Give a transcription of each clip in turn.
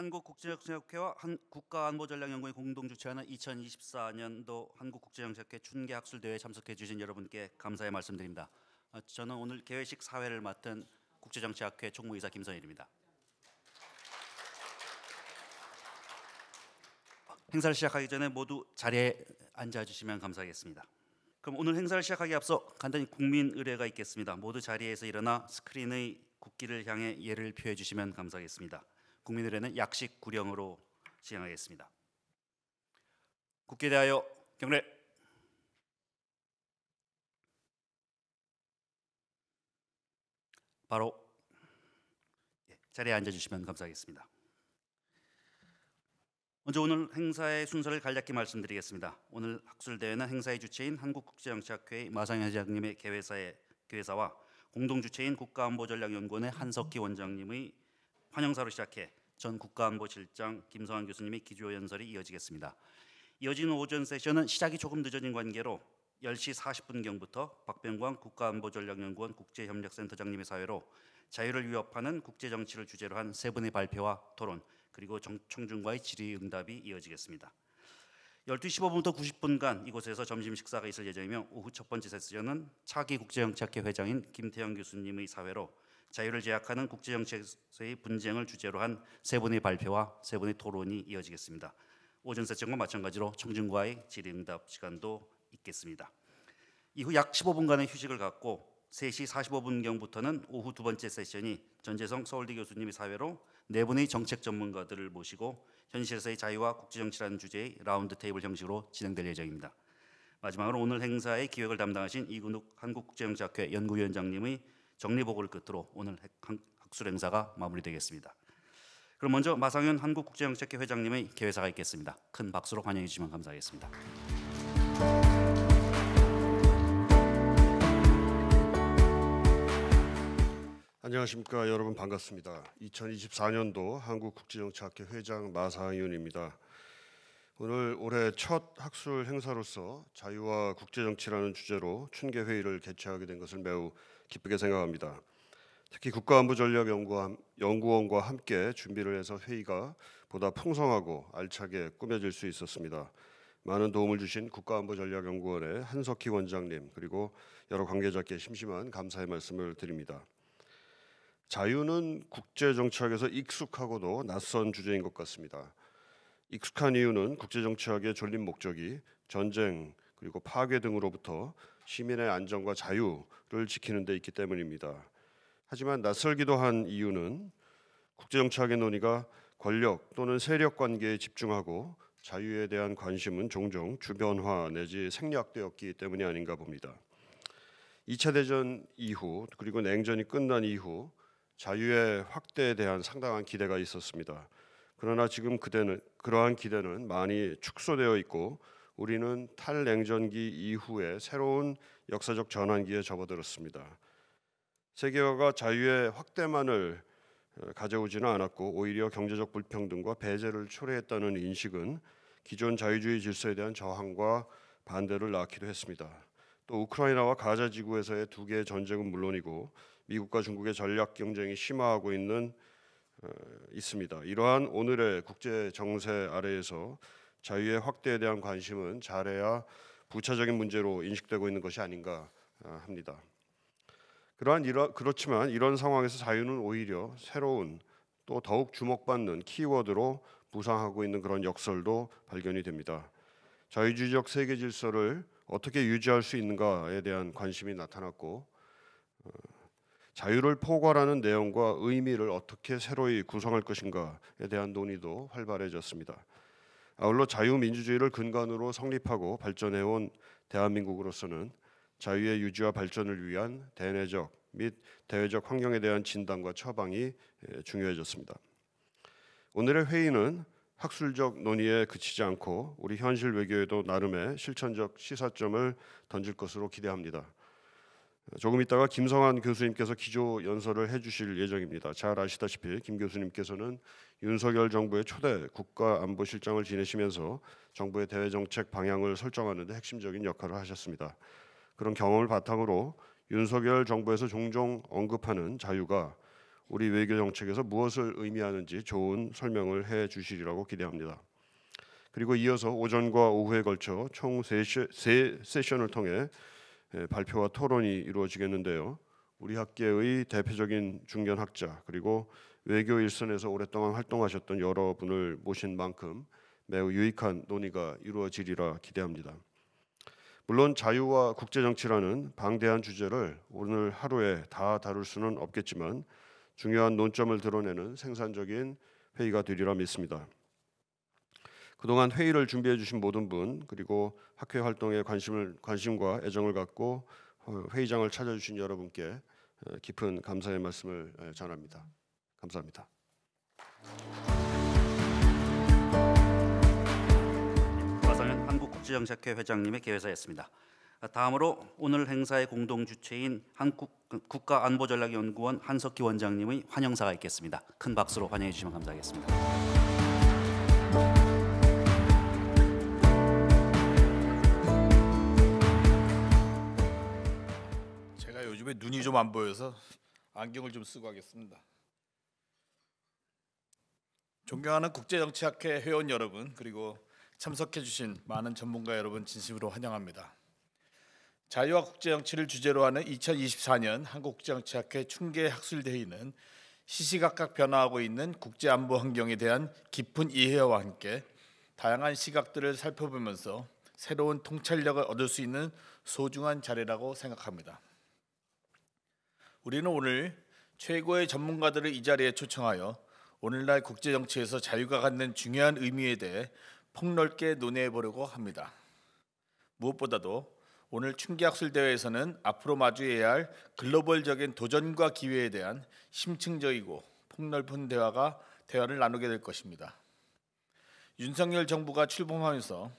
한국국제정책회와 국가안보전략연구원이 공동 주최하는 2024년도 한국국제정책회 춘계학술대회에 참석해 주신 여러분께 감사의 말씀드립니다. 아, 저는 오늘 개회식 사회를 맡은 국제정치학회 총무이사 김선일입니다. 행사를 시작하기 전에 모두 자리에 앉아주시면 감사하겠습니다. 그럼 오늘 행사를 시작하기 앞서 간단히 국민 의례가 있겠습니다. 모두 자리에서 일어나 스크린의 국기를 향해 예를 표해 주시면 감사하겠습니다. 국민들에는 약식 구령으로 시행하겠습니다. 국기 대하여 경례. 바로 예, 자리에 앉아 주시면 감사하겠습니다. 먼저 오늘 행사의 순서를 간략히 말씀드리겠습니다. 오늘 학술대회는 행사의 주체인 한국국제정치학회 마상현 회장님의 개회사의 개회사와 공동 주체인 국가안보전략연구원의 한석희 원장님의 환영사로 시작해 전 국가안보실장 김성환 교수님의 기조 연설이 이어지겠습니다. 이어진 오전 세션은 시작이 조금 늦어진 관계로 10시 40분경부터 박병광 국가안보전략연구원 국제협력센터장님의 사회로 자유를 위협하는 국제정치를 주제로 한 세 분의 발표와 토론 그리고 청중과의 질의응답이 이어지겠습니다. 12시 15분부터 90분간 이곳에서 점심 식사가 있을 예정이며 오후 첫 번째 세션은 차기 국제정치학회 회장인 김태영 교수님의 사회로 자유를 제약하는 국제 정책서의 분쟁을 주제로 한 세 분의 발표와 세 분의 토론이 이어지겠습니다. 오전 세션과 마찬가지로 청중과의 질의응답 시간도 있겠습니다. 이후 약 15분간의 휴식을 갖고 3시 45분경부터는 오후 두 번째 세션이 전재성 서울대 교수님의 사회로 네 분의 정책 전문가들을 모시고 현실에서의 자유와 국제정치라는 주제의 라운드 테이블 형식으로 진행될 예정입니다. 마지막으로 오늘 행사의 기획을 담당하신 이근욱 한국국제정치학회 연구위원장님의 정리복을 끝으로 오늘 학술 행사가 마무리되겠습니다. 그럼 먼저 마상현 한국국제영재회 회장님의 개회사가 있겠습니다. 큰 박수로 환영해 주시면 감사하겠습니다. 안녕하십니까 여러분 반갑습니다. 2024년도 한국국제정치회 회장 마상윤입니다. 오늘 올해 첫 학술 행사로서 자유와 국제정치라는 주제로 춘계 회의를 개최하게 된 것을 매우 기쁘게 생각합니다. 특히 국가안보전략연구원과 함께 준비를 해서 회의가 보다 풍성하고 알차게 꾸며질 수 있었습니다. 많은 도움을 주신 국가안보전략연구원의 한석희 원장님 그리고 여러 관계자께 심심한 감사의 말씀을 드립니다. 자유는 국제 정치학에서 익숙하고도 낯선 주제인 것 같습니다. 익숙한 이유는 국제 정치학의 존립 목적이 전쟁 그리고 파괴 등으로부터 시민의 안전과 자유를 지키는 데 있기 때문입니다. 하지만 낯설기도 한 이유는 국제정치학의 논의가 권력 또는 세력 관계에 집중하고 자유에 대한 관심은 종종 주변화 내지 생략되었기 때문이 아닌가 봅니다. 2차 대전 이후 그리고 냉전이 끝난 이후 자유의 확대에 대한 상당한 기대가 있었습니다. 그러나 지금 그대는 그러한 기대는 많이 축소되어 있고 우리는 탈냉전기 이후에 새로운 역사적 전환기에 접어들었습니다. 세계화가 자유의 확대만을 어, 가져오지는 않았고 오히려 경제적 불평등과 배제를 초래했다는 인식은 기존 자유주의 질서에 대한 저항과 반대를 낳기도 했습니다. 또 우크라이나와 가자 지구에서의 두 개의 전쟁은 물론이고 미국과 중국의 전략 경쟁이 심화하고 있는 어, 있습니다. 이러한 오늘의 국제 정세 아래에서 자유의 확대에 대한 관심은 잘해야 부차적인 문제로 인식되고 있는 것이 아닌가 아, 합니다. 그러한 이러, 그렇지만 이런 상황에서 자유는 오히려 새로운 또 더욱 주목받는 키워드로 부상하고 있는 그런 역설도 발견이 됩니다. 자유주의적 세계 질서를 어떻게 유지할 수 있는가에 대한 관심이 나타났고 어, 자유를 포괄하는 내용과 의미를 어떻게 새로이 구성할 것인가에 대한 논의도 활발해졌습니다. 아울러 자유민주주의를 근간으로 성립하고 발전해온 대한민국으로서는 자유의 유지와 발전을 위한 대내적 및 대외적 환경에 대한 진단과 처방이 예, 중요해졌습니다. 오늘의 회의는 학술적 논의에 그치지 않고 우리 현실 외교에도 나름의 실천적 시사점을 던질 것으로 기대합니다. 조금 있다가 김성환 교수님께서 기조 연설을 해주실 예정입니다. 잘 아시다시피 김 교수님께서는 윤석열 정부의 초대 국가안보실장을 지내시면서 정부의 대외 정책 방향을 설정하는 데 핵심적인 역할을 하셨습니다. 그런 경험을 바탕으로 윤석열 정부에서 종종 언급하는 자유가 우리 외교 정책에서 무엇을 의미하는지 좋은 설명을 해 주시리라고 기대합니다. 그리고 이어서 오전과 오후에 걸쳐 총 3시, 세션을 통해 예, 발표와 토론이 이루어지겠는데요. 우리 학계의 대표적인 중견학자 그리고 외교 일선에서 오랫동안 활동하셨던 여러분을 모신 만큼 매우 유익한 논의가 이루어지리라 기대합니다. 물론 자유와 국제 정치라는 방대한 주제를 오늘 하루에 다 다룰 수는 없겠지만 중요한 논점을 드러내는 생산적인 회의가 되리라 믿습니다. 그동안 회의를 준비해 주신 모든 분 그리고 학회 활동에 관심을 관심과 애정을 갖고 어, 회의장을 찾아 주신 여러분께 어, 깊은 감사의 말씀을 전합니다. 감사합니다. 박상현 한국국제정책회 회장님의 개회사였습니다. 아, 다음으로 오늘 행사의 공동 주최인 한국 국가안보전략연구원 한석기 원장님의 환영사가 있겠습니다. 큰 박수로 환영해 주시면 감사하겠습니다. 좀안 보여서 안경을 좀 쓰고 하겠습니다. 존경하는 국제정치학회 회원 여러분 그리고 참석해 주신 많은 전문가 여러분 진심으로 환영합니다. 자유와 국제정치를 주제로 하는 2024년 한국국제정치학회 충계학술대회는 시시각각 변화하고 있는 국제안보 환경에 대한 깊은 이해와 함께 다양한 시각들을 살펴보면서 새로운 통찰력을 얻을 수 있는 소중한 자리라고 생각합니다. 우리는 오늘 최고의 전문가들을 이 자리에 초청하여 오늘날 국제 정치에서 자유가 갖는 중요한 의미에 대해 폭넓게 논의해 보려고 합니다. 무엇보다도 오늘 충기학술 대회에서는 앞으로 마주해야 할 글로벌적인 도전과 기회에 대한 심층적이고 폭넓은 대화가 대화를 나누게 될 것입니다. 윤석열 정부가 출범하면서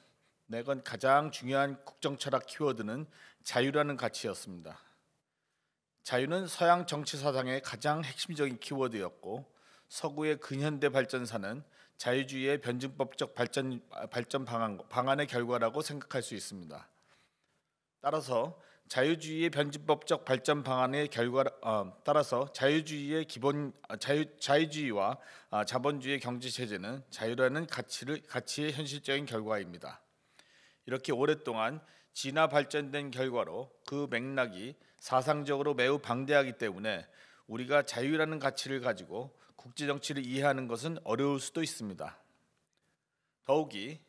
내건 가장 중요한 국정 철학 키워드는 자유라는 가치였습니다. 자유는 서양 정치 사상의 가장 핵심적인 키워드였고 서구의 근현대 발전사는 자유주의의 변증법적 발전 발전 방안 방안의 결과라고 생각할 수 있습니다. 따라서 자유주의의 변증법적 발전 방안의 결과 어, 따라서 자유주의의 기본 아, 자유 자유주의와 아, 자본주의 경제 체제는 자유라는 가치를 가치의 현실적인 결과입니다. 이렇게 오랫동안 진화 발전된 결과로 그 맥락이 사상적으로 매우 방대하기 때문에 우리가 자유라는 가치를 가지고 국제 정치를 이해하는 것은 어려울 수도 있습니다. 더욱이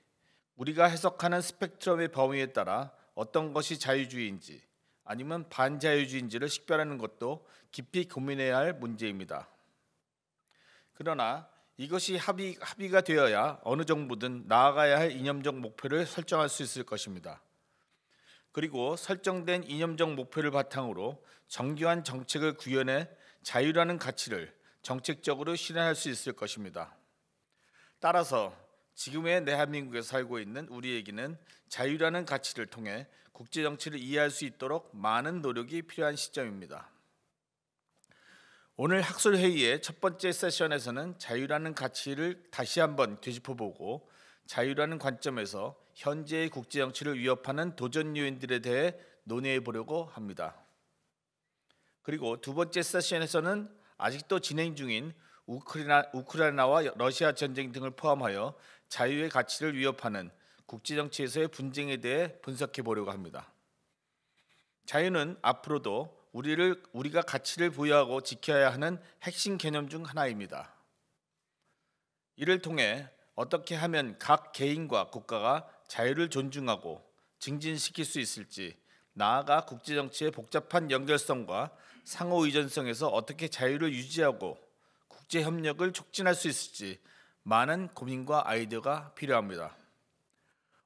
우리가 해석하는 스펙트럼의 범위에 따라 어떤 것이 자유주의인지 아니면 반자유주의인지를 식별하는 것도 깊이 고민해야 할 문제입니다. 그러나 이것이 합의, 합의가 되어야 어느 정도든 나아가야 할 이념적 목표를 설정할 수 있을 것입니다. 그리고 설정된 이념적 목표를 바탕으로 정교한 정책을 구현해 자유라는 가치를 정책적으로 실현할 수 있을 것입니다. 따라서 지금의 대한민국에 살고 있는 우리에게는 자유라는 가치를 통해 국제 정치를 이해할 수 있도록 많은 노력이 필요한 시점입니다. 오늘 학술 회의의 첫 번째 세션에서는 자유라는 가치를 다시 한번 뒤집어보고 자유라는 관점에서 현재의 국제 정치를 위협하는 도전 요인들에 대해 논의해 보려고 합니다. 그리고 두 번째 세션에서는 아직도 진행 중인 우크라이나, 우크라이나와 러시아 전쟁 등을 포함하여 자유의 가치를 위협하는 국제 정치에서의 분쟁에 대해 분석해 보려고 합니다. 자유는 앞으로도 우리를 우리가 가치를 부여하고 지켜야 하는 핵심 개념 중 하나입니다. 이를 통해 어떻게 하면 각 개인과 국가가 자유를 존중하고 증진시킬 수 있을지 나아가 국제 정치의 복잡한 연결성과 상호 의존성에서 어떻게 자유를 유지하고 국제 협력을 촉진할 수 있을지 많은 고민과 아이디어가 필요합니다.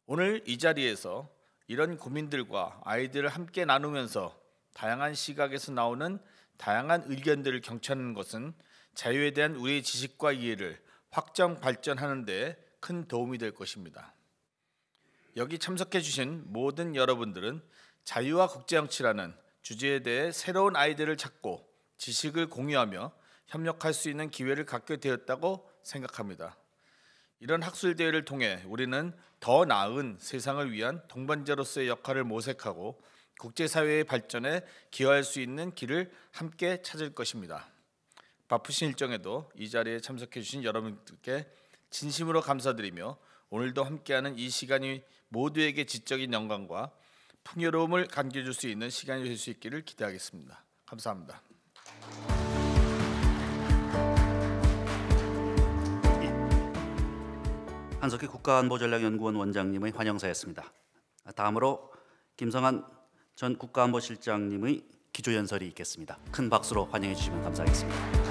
오늘 이 자리에서 이런 고민들과 아이들을 함께 나누면서 다양한 시각에서 나오는 다양한 의견들을 경청하는 것은 자유에 대한 우리의 지식과 이해를 확정 발전하는 데큰 도움이 될 것입니다. 여기 참석해 주신 모든 여러분들은 자유와 국제정치라는 주제에 대해 새로운 아이디어를 찾고 지식을 공유하며 협력할 수 있는 기회를 갖게 되었다고 생각합니다. 이런 학술 대회를 통해 우리는 더 나은 세상을 위한 동반자로서의 역할을 모색하고 국제 사회의 발전에 기여할 수 있는 길을 함께 찾을 것입니다. 바쁘신 일정에도 이 자리에 참석해 주신 여러분들께 진심으로 감사드리며 오늘도 함께하는 이 시간이 모두에게 지적인 영광과 풍요로움을 감겨줄 수 있는 시간이 될 수 있기를 기대하겠습니다. 감사합니다. 한석희 국가안보전략연구원 원장님의 환영사였습니다. 다음으로 김성한 전 국가안보실장님의 기조연설이 있겠습니다. 큰 박수로 환영해 주시면 감사하겠습니다.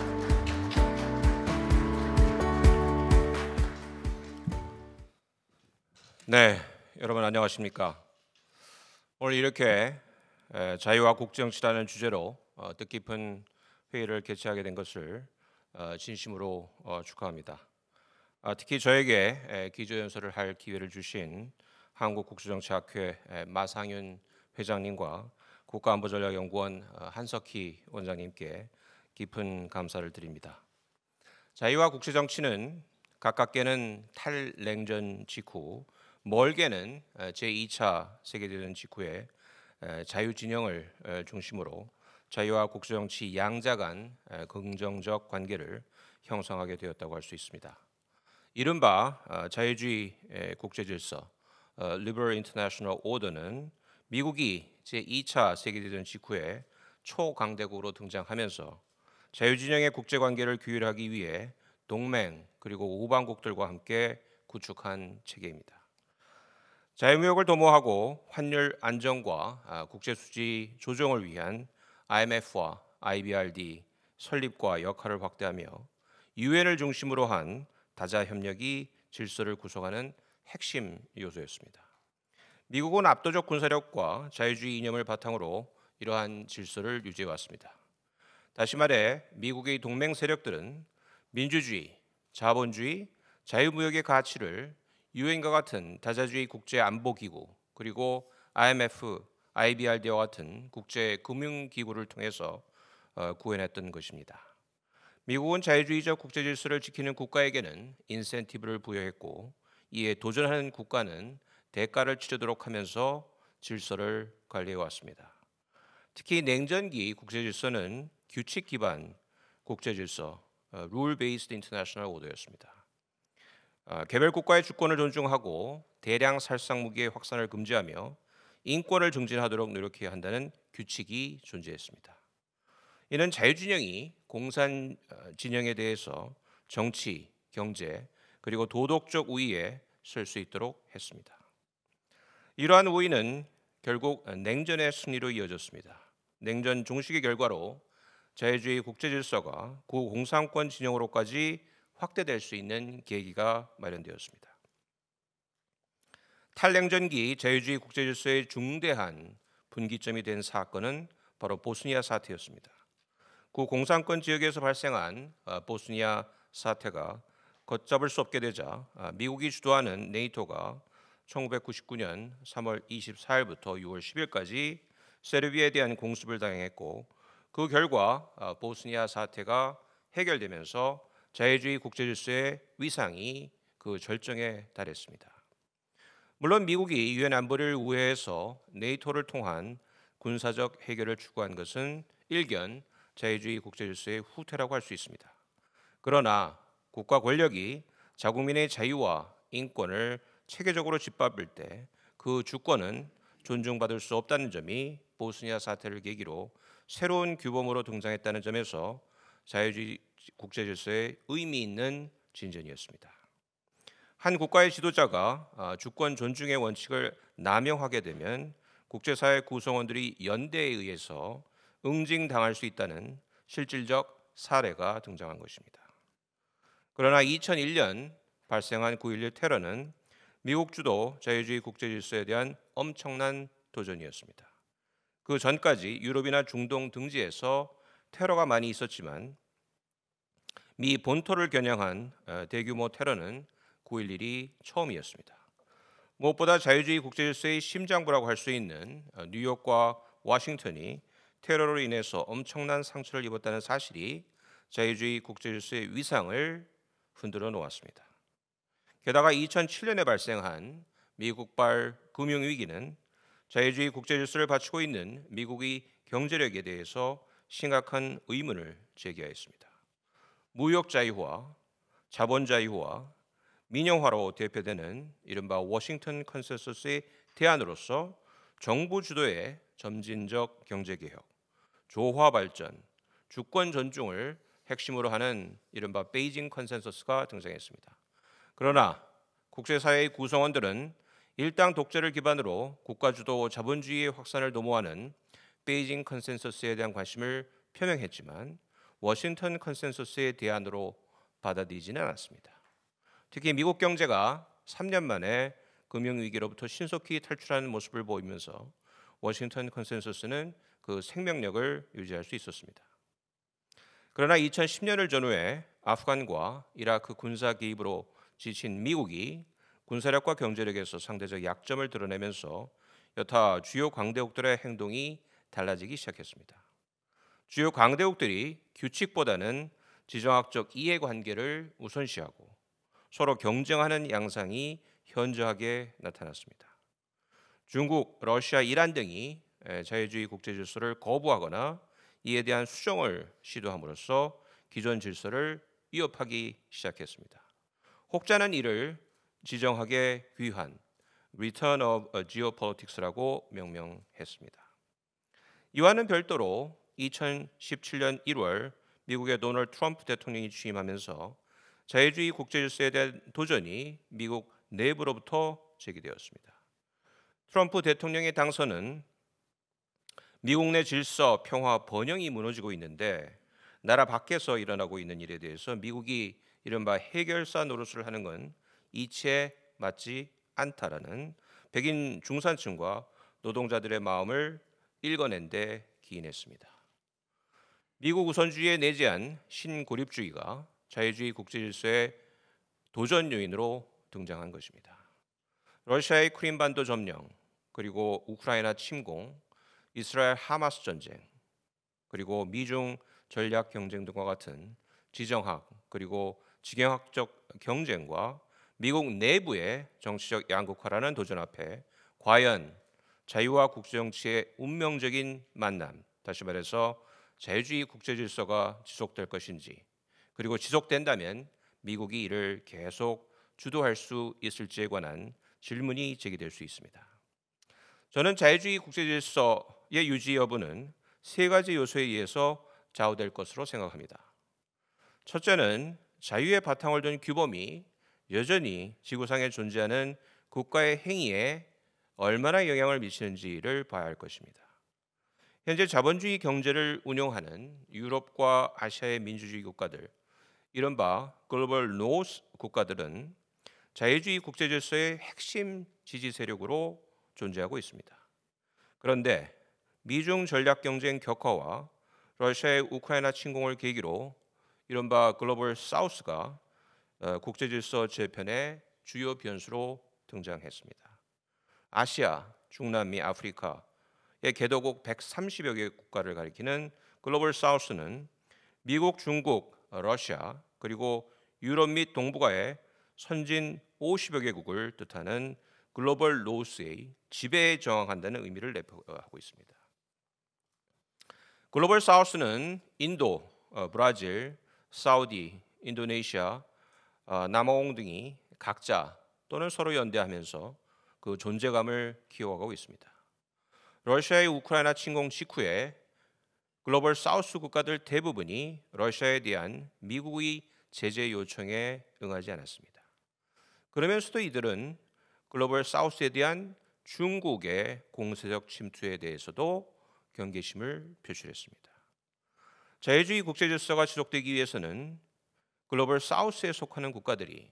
네, 여러분 안녕하십니까? 오늘 이렇게 자유와 국정치라는 주제로 어, 뜻깊은 회의를 개최하게 된 것을 어, 진심으로 어, 축하합니다. 아, 특히 저에게 기조연설을 할 기회를 주신 한국국수정치학회 마상윤 회장님과 국가안보전략연구원 한석희 원장님께 깊은 감사를 드립니다. 자유와 국제정치는 가깝게는 탈냉전 직후 멀게는 제2차 세계대전 직후에 자유진영을 중심으로 자유와 국제정치 양자 간 긍정적 관계를 형성하게 되었다고 할 수 있습니다. 이른바 어, 자유주의 국제질서 어, (Liberal International Order)는 미국이 제2차 세계대전 직후에 초강대국으로 등장하면서 자유진영의 국제관계를 규율하기 위해 동맹 그리고 우방국들과 함께 구축한 체계입니다. 자유무역을 도모하고 환율 안정과 아, 국제수지 조정을 위한 IMF와 IBRD 설립과 역할을 확대하며 u n 을 중심으로 한 다자 협력이 질서를 구성하는 핵심 요소였습니다. 미국은 압도적 군사력과 자유주의 이념을 바탕으로 이러한 질서를 유지해 왔습니다. 다시 말해 미국의 동맹 세력들은 민주주의, 자본주의, 자유무역의 가치를 유엔과 같은 다자주의 국제 안보 기구 그리고 IMF, IBRD와 같은 국제 금융 기구를 통해서 어, 구현했던 것입니다. 미국은 자유주의적 국제 질서를 지키는 국가에게는 인센티브를 부여했고 이에 도전하는 국가는 대가를 치르도록 하면서 질서를 관리해 왔습니다. 특히 냉전기 국제 질서는 규칙 기반 국제 질서 어, (rule-based international order)였습니다. 어, 개별 국가의 주권을 존중하고 대량 살상 무기의 확산을 금지하며 인권을 증진하도록 노력해야 한다는 규칙이 존재했습니다. 이는 자유진영이 공산 어, 진영에 대해서 정치, 경제 그리고 도덕적 우위에 설 수 있도록 했습니다. 이러한 우위는 결국 냉전의 승리로 이어졌습니다. 냉전 종식의 결과로 자유주의 국제 질서가 구공산권 진영으로까지 확대될 수 있는 계기가 마련되었습니다. 탈냉전기 자유주의 국제 질서의 중대한 분기점이 된 사건은 바로 보스니아 사태였습니다. 그 공산권 지역에서 발생한 어, 보스니아 사태가 걷잡을 수 없게 되자 아, 미국이 주도하는 네이토가 1999년 3월 24일부터 6월 10일까지 세르비아에 대한 공습을 당했고 그 결과 어, 보스니아 사태가 해결되면서 자유주의 국제 질서의 위상이 그 절정에 달했습니다. 물론 미국이 유엔 안보를 우회해서 네이토를 통한 군사적 해결을 추구한 것은 일견 자유주의 국제 질서의 후퇴라고 할 수 있습니다. 그러나 국가 권력이 자국민의 자유와 인권을 체계적으로 짓밟을 때 그 주권은 존중받을 수 없다는 점이 보스니아 사태를 계기로 새로운 규범으로 등장했다는 점에서 자유주의 국제 질서에 의미 있는 진전이었습니다. 한 국가의 지도자가 아, 주권 존중의 원칙을 남용하게 되면 국제사회 구성원들이 연대에 의해서 응징당할 수 있다는 실질적 사례가 등장한 것입니다. 그러나 2001년 발생한 9.11 테러는 미국 주도 자유주의 국제 질서에 대한 엄청난 도전이었습니다. 그 전까지 유럽이나 중동 등지에서 테러가 많이 있었지만 미 본토를 겨냥한 어, 대규모 테러는 9.11이 처음이었습니다. 무엇보다 자유주의 국제질서의 심장부라고 할 수 있는 어, 뉴욕과 워싱턴이 테러로 인해서 엄청난 상처를 입었다는 사실이 자유주의 국제질서의 위상을 흔들어 놓았습니다. 게다가 2007년에 발생한 미국발 금융위기는 자유주의 국제질서를 바치고 있는 미국의 경제력에 대해서 심각한 의문을 제기하였습니다. 무역자유화, 자본자유화, 민영화로 대표되는 이른바 워싱턴 컨센서스의 대안으로서 정부 주도의 점진적 경제개혁, 조화 발전, 주권 존중을 핵심으로 하는 이른바 베이징 컨센서스가 등장했습니다. 그러나 국제사회의 구성원들은 일당 독재를 기반으로 국가 주도 자본주의의 확산을 도모하는 베이징 컨센서스에 대한 관심을 표명했지만 워싱턴 컨센서스의 대안으로 받아들이지는 않았습니다. 특히 미국 경제가 3년 만에 금융 위기로부터 신속히 탈출하는 모습을 보이면서 워싱턴 컨센서스는 그 생명력을 유지할 수 있었습니다. 그러나 2010년을 전후에 아프간과 이라크 군사 개입으로 지친 미국이 군사력과 경제력에서 상대적 약점을 드러내면서 여타 주요 강대국들의 행동이 달라지기 시작했습니다. 주요 강대국들이 규칙보다는 지정학적 이해관계를 우선시하고 서로 경쟁하는 양상이 현저하게 나타났습니다. 중국, 러시아, 이란 등이 자유주의 국제 질서를 거부하거나 이에 대한 수정을 시도함으로써 기존 질서를 위협하기 시작했습니다. 혹자는 이를 지정학의 귀환 (Return of Geopolitics)라고 명명했습니다. 이와는 별도로 2017년 1월 미국의 도널 트럼프 대통령이 취임하면서 자유주의 국제 질서에 대한 도전이 미국 내부로부터 제기되었습니다. 트럼프 대통령의 당선은 미국 내 질서, 평화, 번영이 무너지고 있는데 나라 밖에서 일어나고 있는 일에 대해서 미국이 이른바 해결사 노릇을 하는 건 이치에 맞지 않다라는 백인 중산층과 노동자들의 마음을 읽어낸 데 기인했습니다. 미국 우선주의에 내재한 신고립주의가 자유주의 국제 질서의 도전 요인으로 등장한 것입니다. 러시아의 크림반도 점령, 그리고 우크라이나 침공, 이스라엘 하마스 전쟁, 그리고 미중 전략 경쟁 등과 같은 지정학 그리고 지경학적 경쟁과 미국 내부의 정치적 양극화라는 도전 앞에 과연 자유와 국제정치의 운명적인 만남, 다시 말해서 자유주의 국제 질서가 지속될 것인지 그리고 지속된다면 미국이 이를 계속 주도할 수 있을지에 관한 질문이 제기될 수 있습니다. 저는 자유주의 국제 질서의 유지 여부는 세 가지 요소에 의해서 좌우될 것으로 생각합니다. 첫째는 자유의 바탕을 둔 규범이 여전히 지구상에 존재하는 국가의 행위에 얼마나 영향을 미치는지를 봐야 할 것입니다. 현재 자본주의 경제를 운영하는 유럽과 아시아의 민주주의 국가들, 이른바 글로벌 노스 국가들은 자유주의 국제 질서의 핵심 지지 세력으로 존재하고 있습니다. 그런데 미중 전략 경쟁 격화와 러시아의 우크라이나 침공을 계기로 이른바 글로벌 사우스가 어, 국제 질서 재편의 주요 변수로 등장했습니다. 아시아, 중남미, 아프리카 예, 개도국 130여 개 국가를 가리키는 글로벌 사우스는 미국, 중국, 어, 러시아 그리고 유럽 및 동북아의 선진 50여 개국을 뜻하는 글로벌 노스의 지배에 저항한다는 의미를 내포하고 있습니다. 글로벌 사우스는 인도, 어, 브라질, 사우디, 인도네시아, 어, 남아공 등이 각자 또는 서로 연대하면서 그 존재감을 키워가고 있습니다. 러시아의 우크라이나 침공 직후에 글로벌 사우스 국가들 대부분이 러시아에 대한 미국의 제재 요청에 응하지 않았습니다. 그러면서도 이들은 글로벌 사우스에 대한 중국의 공세적 침투에 대해서도 경계심을 표출했습니다. 자유주의 국제 질서가 지속되기 위해서는 글로벌 사우스에 속하는 국가들이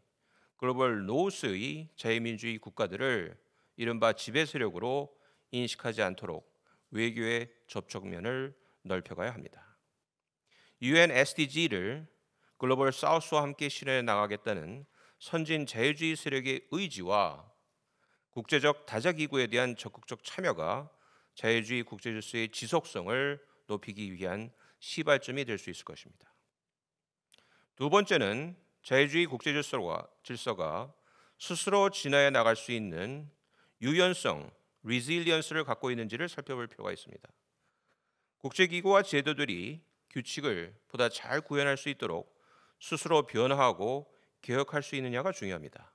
글로벌 노스의 자유민주주의 국가들을 이른바 지배 세력으로 인식하지 않도록 외교의 접촉면을 넓혀가야 합니다. UN SDG를 글로벌 사우스와 함께 실현해 나가겠다는 선진 자유주의 세력의 의지와 국제적 다자기구에 대한 적극적 참여가 자유주의 국제 질서의 지속성을 높이기 위한 시발점이 될 수 있을 것입니다. 두 번째는 자유주의 국제 질서가, 질서가 스스로 진화해 나갈 수 있는 유연성 리질리언스를 갖고 있는지를 살펴볼 필요가 있습니다. 국제기구와 제도들이 규칙을 보다 잘 구현할 수 있도록 스스로 변화하고 개혁할 수 있느냐가 중요합니다.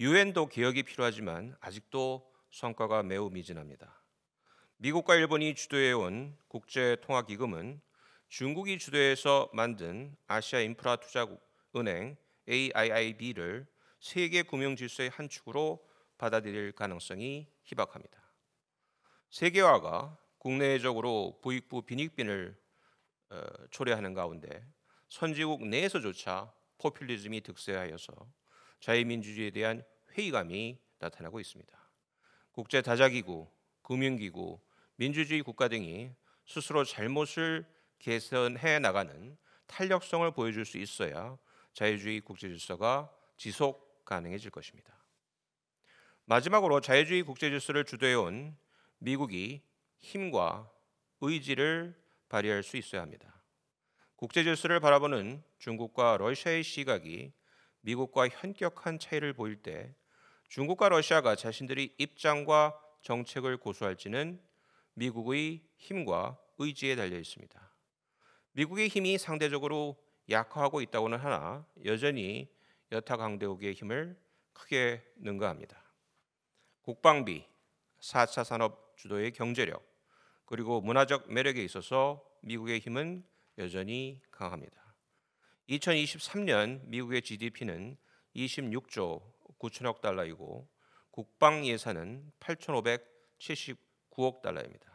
유엔도 개혁이 필요하지만 아직도 성과가 매우 미진합니다. 미국과 일본이 주도해온 국제통화기금은 중국이 주도해서 만든 아시아 인프라 투자 은행 AIIB를 세계 금융 질서의 한 축으로 받아들일 가능성이 희박합니다. 세계화가 국내적으로 부익부 빈익빈을 어, 초래하는 가운데 선진국 내에서조차 포퓰리즘이 득세하여서 자유민주주의에 대한 회의감이 나타나고 있습니다. 국제 다자기구, 금융기구, 민주주의 국가 등이 스스로 잘못을 개선해 나가는 탄력성을 보여줄 수 있어야 자유주의 국제 질서가 지속 가능해질 것입니다. 마지막으로 자유주의 국제 질서를 주도해 온 미국이 힘과 의지를 발휘할 수 있어야 합니다. 국제 질서를 바라보는 중국과 러시아의 시각이 미국과 현격한 차이를 보일 때 중국과 러시아가 자신들의 입장과 정책을 고수할지는 미국의 힘과 의지에 달려 있습니다. 미국의 힘이 상대적으로 약화하고 있다고는 하나 여전히 여타 강대국의 힘을 크게 능가합니다. 국방비, 4차 산업 주도의 경제력, 그리고 문화적 매력에 있어서 미국의 힘은 여전히 강합니다. 2023년 미국의 GDP는 26조 9천억 달러이고 국방 예산은 8,579억 달러입니다.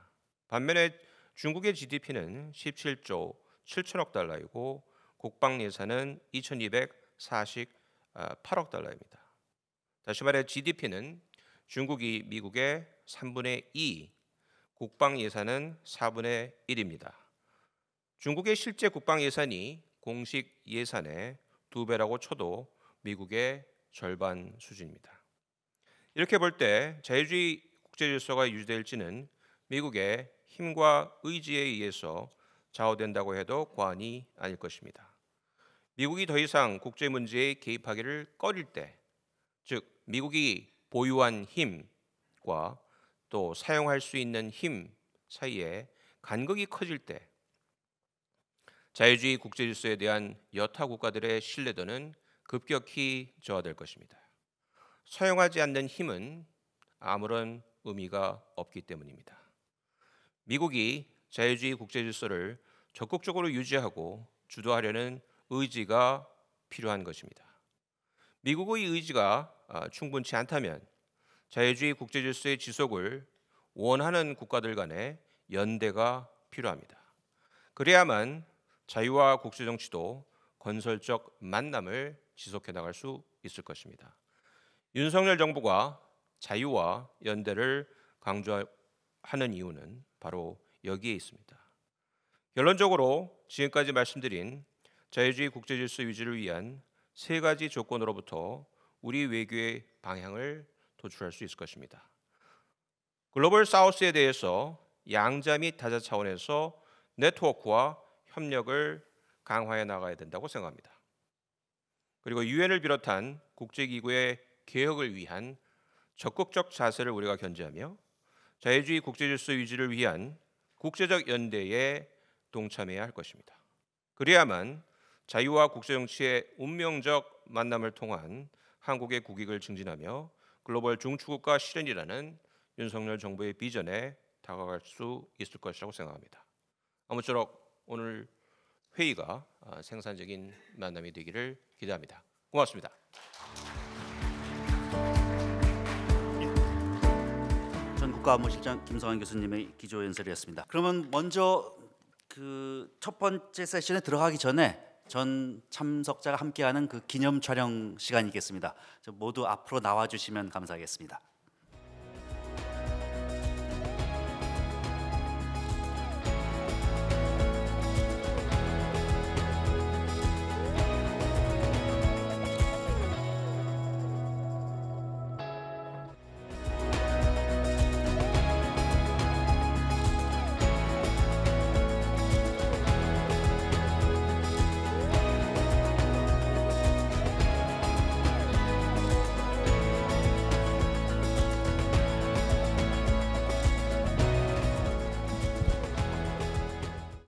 반면에 중국의 GDP는 17조 7천억 달러이고 국방 예산은 2,248억 달러입니다. 다시 말해 GDP는 중국이 미국의 3분의 2, 국방 예산은 4분의 1입니다. 중국의 실제 국방 예산이 공식 예산의 두 배라고 쳐도 미국의 절반 수준입니다. 이렇게 볼 때 자유주의 국제 질서가 유지될지는 미국의 힘과 의지에 의해서 좌우된다고 해도 과언이 아닐 것입니다. 미국이 더 이상 국제 문제에 개입하기를 꺼릴 때, 즉 미국이 보유한 힘과 또 사용할 수 있는 힘 사이에 간극이 커질 때 자유주의 국제 질서에 대한 여타 국가들의 신뢰도는 급격히 저하될 것입니다. 사용하지 않는 힘은 아무런 의미가 없기 때문입니다. 미국이 자유주의 국제 질서를 적극적으로 유지하고 주도하려는 의지가 필요한 것입니다. 미국의 의지가 아, 충분치 않다면 자유주의 국제 질서의 지속을 원하는 국가들 간의 연대가 필요합니다. 그래야만 자유와 국제 정치도 건설적 만남을 지속해 나갈 수 있을 것입니다. 윤석열 정부가 자유와 연대를 강조하는 이유는 바로 여기에 있습니다. 결론적으로 지금까지 말씀드린 자유주의 국제 질서 유지를 위한 세 가지 조건으로부터 우리 외교의 방향을 도출할 수 있을 것입니다. 글로벌 사우스에 대해서 양자 및 다자 차원에서 네트워크와 협력을 강화해 나가야 된다고 생각합니다. 그리고 유엔을 비롯한 국제기구의 개혁을 위한 적극적 자세를 우리가 견지하며 자유주의 국제 질서 유지를 위한 국제적 연대에 동참해야 할 것입니다. 그래야만 자유와 국제정치의 운명적 만남을 통한 한국의 국익을 증진하며 글로벌 중추국가 실현이라는 윤석열 정부의 비전에 다가갈 수 있을 것이라고 생각합니다. 아무쪼록 오늘 회의가 아, 생산적인 만남이 되기를 기대합니다. 고맙습니다. 전 국가안보실장 김성환 교수님의 기조연설이었습니다. 그러면 먼저 그 첫 번째 세션에 들어가기 전에 전 참석자가 함께하는 그 기념 촬영 시간이겠습니다. 모두 앞으로 나와 주시면 감사하겠습니다.